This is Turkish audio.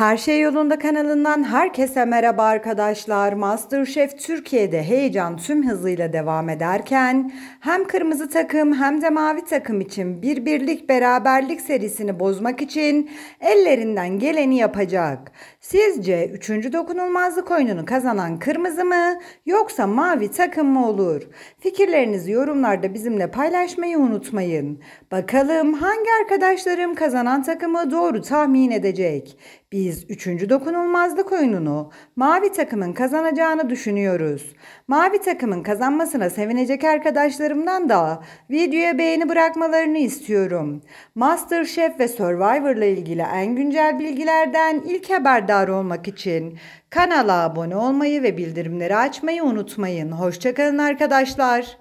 Her Şey Yolunda kanalından herkese merhaba arkadaşlar. Masterchef Türkiye'de heyecan tüm hızıyla devam ederken hem kırmızı takım hem de mavi takım için bir birlik beraberlik serisini bozmak için ellerinden geleni yapacak. Sizce 3. dokunulmazlık oyununu kazanan kırmızı mı yoksa mavi takım mı olur? Fikirlerinizi yorumlarda bizimle paylaşmayı unutmayın. Bakalım hangi arkadaşlarım kazanan takımı doğru tahmin edecek? Biz üçüncü dokunulmazlık oyununu mavi takımın kazanacağını düşünüyoruz. Mavi takımın kazanmasına sevinecek arkadaşlarımdan da videoya beğeni bırakmalarını istiyorum. Masterchef ve Survivor ile ilgili en güncel bilgilerden ilk haberdar olmak için kanala abone olmayı ve bildirimleri açmayı unutmayın. Hoşçakalın arkadaşlar.